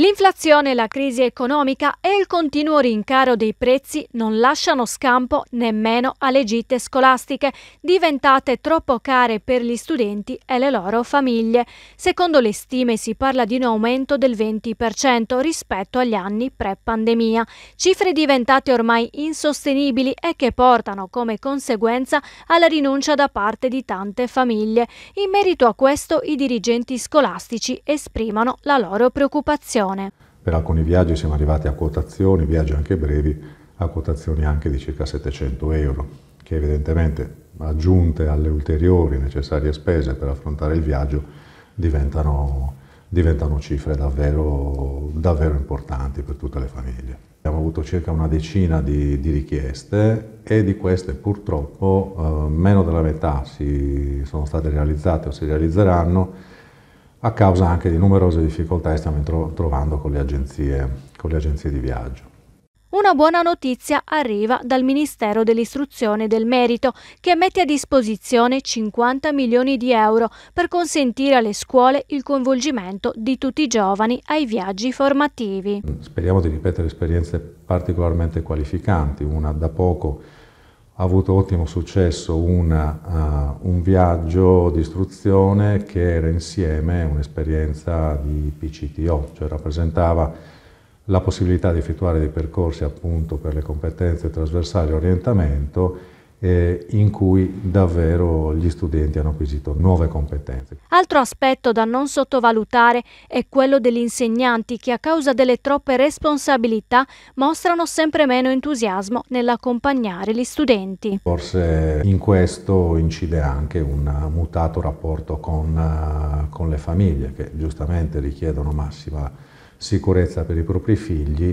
L'inflazione, la crisi economica e il continuo rincaro dei prezzi non lasciano scampo nemmeno alle gite scolastiche, diventate troppo care per gli studenti e le loro famiglie. Secondo le stime si parla di un aumento del 20% rispetto agli anni pre-pandemia, cifre diventate ormai insostenibili e che portano come conseguenza alla rinuncia da parte di tante famiglie. In merito a questo i dirigenti scolastici esprimono la loro preoccupazione persone. Per alcuni viaggi siamo arrivati a quotazioni, viaggi anche brevi, a quotazioni anche di circa 700 euro, che evidentemente aggiunte alle ulteriori necessarie spese per affrontare il viaggio diventano, diventano cifre davvero, davvero, importanti per tutte le famiglie. Abbiamo avuto circa una decina di, di richieste e di queste purtroppo eh, meno della metà si, sono state realizzate o si realizzeranno a causa anche di numerose difficoltà che stiamo trovando con le, agenzie, con le agenzie di viaggio. Una buona notizia arriva dal Ministero dell'Istruzione e del Merito, che mette a disposizione 50 milioni di euro per consentire alle scuole il coinvolgimento di tutti i giovani ai viaggi formativi. Speriamo di ripetere esperienze particolarmente qualificanti, una da poco ha avuto ottimo successo una, uh, un viaggio di istruzione che era insieme un'esperienza di PCTO, cioè rappresentava la possibilità di effettuare dei percorsi appunto per le competenze trasversali e orientamento eh, in cui davvero gli studenti hanno acquisito nuove competenze. Altro aspetto da non sottovalutare è quello degli insegnanti che a causa delle troppe responsabilità mostrano sempre meno entusiasmo nell'accompagnare gli studenti. Forse in questo incide anche un mutato rapporto con, eh, con le famiglie che giustamente richiedono massima sicurezza per i propri figli.